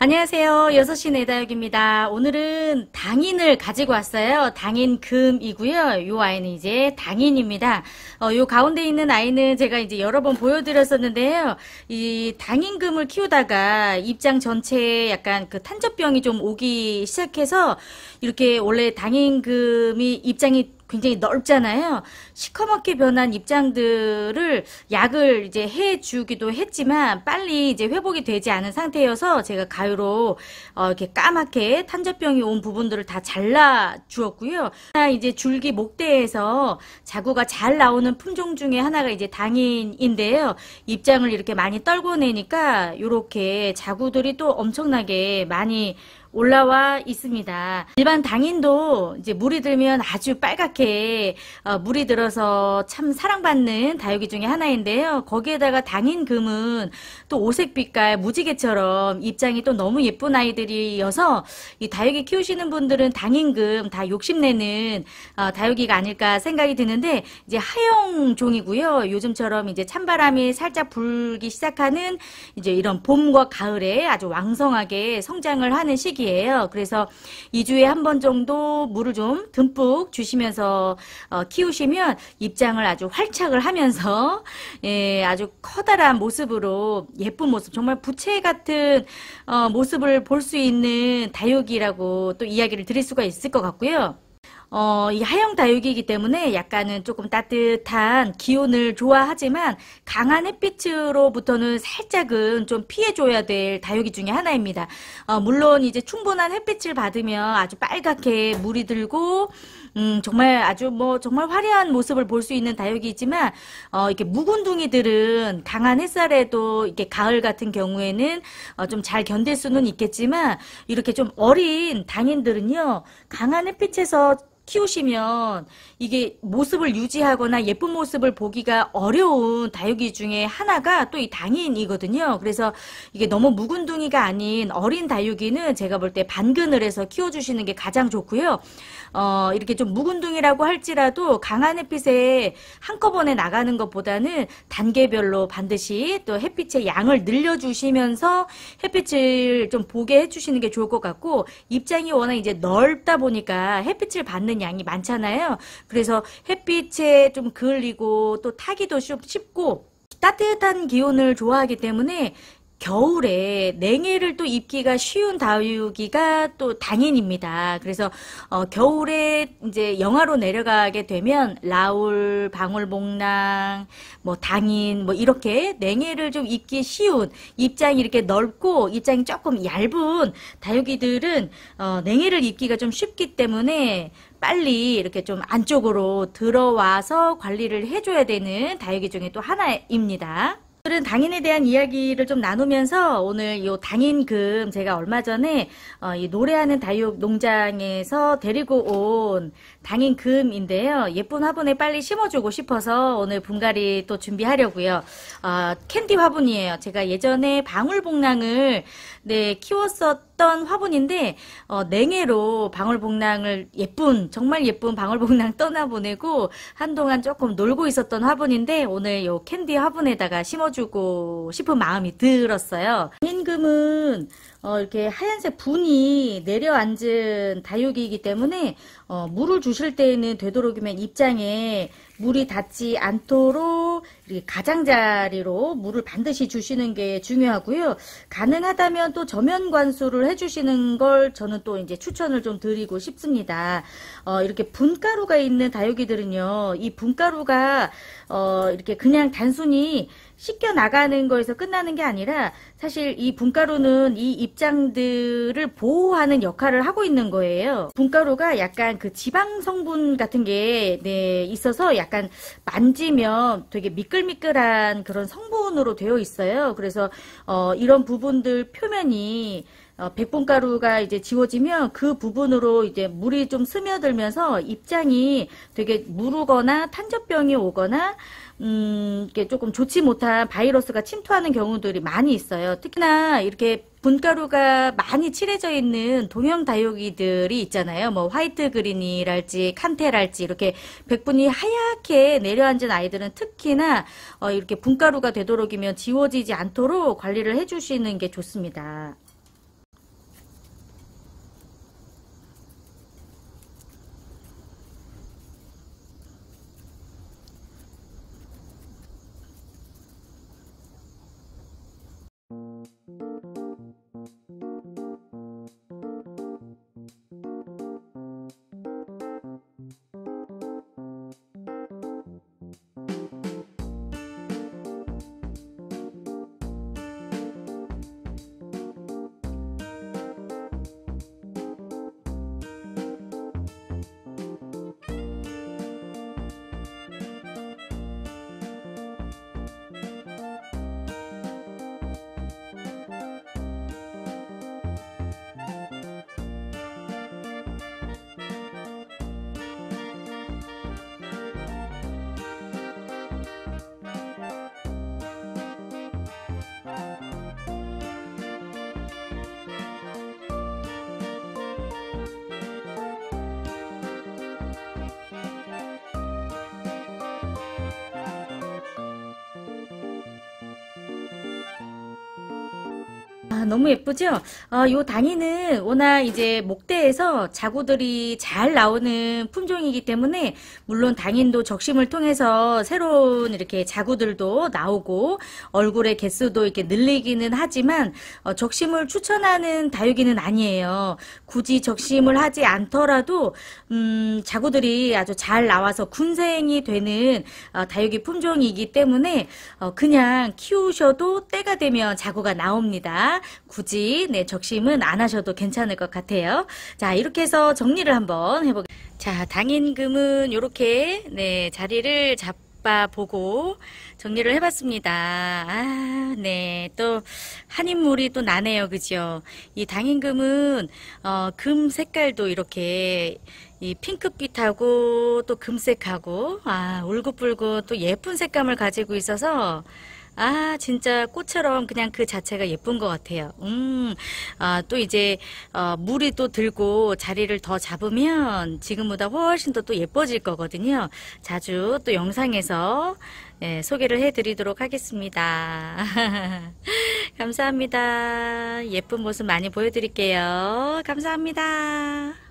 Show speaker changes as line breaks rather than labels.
안녕하세요. 6시 내다육입니다. 오늘은 당인을 가지고 왔어요. 당인 금이고요. 요 아이는 이제 당인입니다. 어, 요 가운데 있는 아이는 제가 이제 여러 번 보여드렸었는데요. 이 당인 금을 키우다가 입장 전체에 약간 그 탄저병이 좀 오기 시작해서 이렇게 원래 당인 금이 입장이 굉장히 넓잖아요. 시커멓게 변한 입장들을 약을 이제 해 주기도 했지만 빨리 이제 회복이 되지 않은 상태여서 제가 가위로 어 이렇게 까맣게 탄저병이 온 부분들을 다 잘라 주었고요. 아, 이제 줄기 목대에서 자구가 잘 나오는 품종 중에 하나가 이제 당인인데요. 입장을 이렇게 많이 떨궈 내니까 이렇게 자구들이 또 엄청나게 많이 올라와 있습니다. 일반 당인도 이제 물이 들면 아주 빨갛게 어, 물이 들어서 참 사랑받는 다육이 중에 하나인데요. 거기에다가 당인금은 또 오색 빛깔 무지개처럼 입장이 또 너무 예쁜 아이들이어서 이 다육이 키우시는 분들은 당인금 다 욕심내는 어, 다육이가 아닐까 생각이 드는데 이제 하영 종이고요. 요즘처럼 이제 찬바람이 살짝 불기 시작하는 이제 이런 봄과 가을에 아주 왕성하게 성장을 하는 시기 시기예요. 그래서 2주에 한 번 정도 물을 좀 듬뿍 주시면서 어, 키우시면 입장을 아주 활착을 하면서 예, 아주 커다란 모습으로 예쁜 모습, 정말 부채 같은 어, 모습을 볼 수 있는 다육이라고 또 이야기를 드릴 수가 있을 것 같고요. 어, 이 하영 다육이기 때문에 약간은 조금 따뜻한 기온을 좋아하지만 강한 햇빛으로부터는 살짝은 좀 피해줘야 될 다육이 중에 하나입니다. 어, 물론 이제 충분한 햇빛을 받으면 아주 빨갛게 물이 들고 음, 정말 아주 뭐 정말 화려한 모습을 볼 수 있는 다육이지만 어, 이렇게 묵은둥이들은 강한 햇살에도 이렇게 가을 같은 경우에는 어, 좀 잘 견딜 수는 있겠지만 이렇게 좀 어린 당인들은요 강한 햇빛에서 키우시면 이게 모습을 유지하거나 예쁜 모습을 보기가 어려운 다육이 중에 하나가 또 이 당인이거든요. 그래서 이게 너무 묵은둥이가 아닌 어린 다육이는 제가 볼 때 반근을 해서 키워주시는 게 가장 좋고요. 어, 이렇게 좀 묵은둥이라고 할지라도 강한 햇빛에 한꺼번에 나가는 것보다는 단계별로 반드시 또 햇빛의 양을 늘려주시면서 햇빛을 좀 보게 해주시는 게 좋을 것 같고 입장이 워낙 이제 넓다 보니까 햇빛을 받는 있는 양이 많잖아요. 그래서 햇빛에 좀 그을리고 또 타기도 쉽고 따뜻한 기온을 좋아하기 때문에 겨울에 냉해를 또 입기가 쉬운 다육이가 또 당인입니다. 그래서 어, 겨울에 이제 영하로 내려가게 되면 라울, 방울복랑, 뭐 당인 뭐 이렇게 냉해를 좀 입기 쉬운 입장이 이렇게 넓고 입장이 조금 얇은 다육이들은 어, 냉해를 입기가 좀 쉽기 때문에 빨리 이렇게 좀 안쪽으로 들어와서 관리를 해줘야 되는 다육이 중에 또 하나입니다. 오늘은 당인에 대한 이야기를 좀 나누면서 오늘 이 당인금 제가 얼마 전에 어, 이 노래하는 다육 농장에서 데리고 온 당인금인데요. 예쁜 화분에 빨리 심어주고 싶어서 오늘 분갈이 또 준비하려고요. 어, 캔디 화분이에요. 제가 예전에 방울복랑을 네 키웠었 썼던 화분인데 어, 냉해로 방울복랑을 예쁜 정말 예쁜 방울복랑 떠나보내고 한동안 조금 놀고 있었던 화분인데 오늘 요 캔디 화분에다가 심어주고 싶은 마음이 들었어요. 임금은 어, 이렇게 하얀색 분이 내려앉은 다육이이기 때문에 어, 물을 주실 때에는 되도록이면 입장에 물이 닿지 않도록 이렇게 가장자리로 물을 반드시 주시는 게 중요하고요. 가능하다면 또 저면 관수를 해주시는 걸 저는 또 이제 추천을 좀 드리고 싶습니다. 어, 이렇게 분가루가 있는 다육이들은요, 이 분가루가 어, 이렇게 그냥 단순히 씻겨 나가는 거에서 끝나는 게 아니라 사실 이 분가루는 이 입장들을 보호하는 역할을 하고 있는 거예요. 분가루가 약간 그 지방 성분 같은 게 네, 있어서 약간 만지면 되게 미끌미끌한 그런 성분으로 되어 있어요. 그래서 어, 이런 부분들 표면이 어, 백분가루가 이제 지워지면 그 부분으로 이제 물이 좀 스며들면서 입장이 되게 무르거나 탄저병이 오거나 음, 이게 조금 좋지 못한 바이러스가 침투하는 경우들이 많이 있어요. 특히나 이렇게 분가루가 많이 칠해져 있는 동형 다육이들이 있잖아요. 뭐 화이트 그린이랄지 칸테랄지 이렇게 백분이 하얗게 내려앉은 아이들은 특히나 어, 이렇게 분가루가 되도록이면 지워지지 않도록 관리를 해주시는 게 좋습니다. 아, 너무 예쁘죠? 어, 요 단위는 워낙 이제 목대에서 자구들이 잘 나오는 품종이기 때문에 물론 당인도 적심을 통해서 새로운 이렇게 자구들도 나오고 얼굴의 개수도 이렇게 늘리기는 하지만 어, 적심을 추천하는 다육이는 아니에요. 굳이 적심을 하지 않더라도 음, 자구들이 아주 잘 나와서 군생이 되는 어, 다육이 품종이기 때문에 어, 그냥 키우셔도 때가 되면 자구가 나옵니다. 굳이 네, 적심은 안 하셔도 괜찮을 것 같아요. 자, 이렇게 해서 정리를 한번 해보 자, 당인금은 이렇게 네, 자리를 잡 보고 정리를 해봤습니다. 아, 네. 또, 한 인물이 또 나네요. 그죠? 이 당인금은, 어, 금 색깔도 이렇게, 이 핑크빛하고 또 금색하고, 아, 울긋불긋 또 예쁜 색감을 가지고 있어서, 아, 진짜 꽃처럼 그냥 그 자체가 예쁜 것 같아요. 음, 아, 또 이제, 어, 물이 또 들고 자리를 더 잡으면 지금보다 훨씬 더 또 예뻐질 거거든요. 자주 또 영상에서 예, 소개를 해드리도록 하겠습니다. 감사합니다. 예쁜 모습 많이 보여드릴게요. 감사합니다.